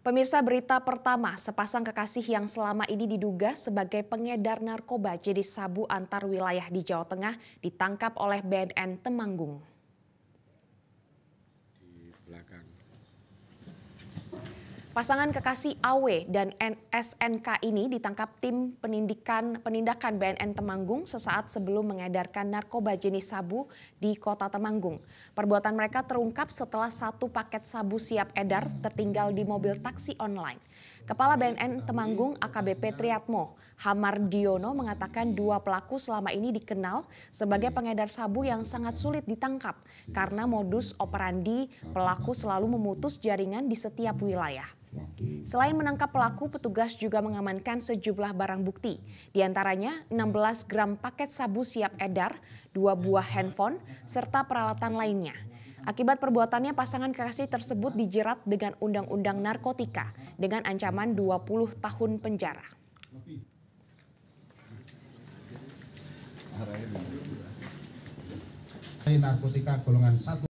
Pemirsa berita pertama, sepasang kekasih yang selama ini diduga sebagai pengedar narkoba jenis sabu antar wilayah di Jawa Tengah ditangkap oleh BNN Temanggung. Pasangan kekasih AW dan SNK ini ditangkap tim penindikan penindakan BNN Temanggung sesaat sebelum mengedarkan narkoba jenis sabu di kota Temanggung. Perbuatan mereka terungkap setelah satu paket sabu siap edar tertinggal di mobil taksi online. Kepala BNN Temanggung AKBP Triatmo, Hamar Diono mengatakan dua pelaku selama ini dikenal sebagai pengedar sabu yang sangat sulit ditangkap karena modus operandi pelaku selalu memutus jaringan di setiap wilayah. Selain menangkap pelaku, petugas juga mengamankan sejumlah barang bukti, diantaranya 16 gram paket sabu siap edar, dua buah handphone, serta peralatan lainnya. Akibat perbuatannya, pasangan kekasih tersebut dijerat dengan undang-undang narkotika dengan ancaman 20 tahun penjara. Narkotika golongan 1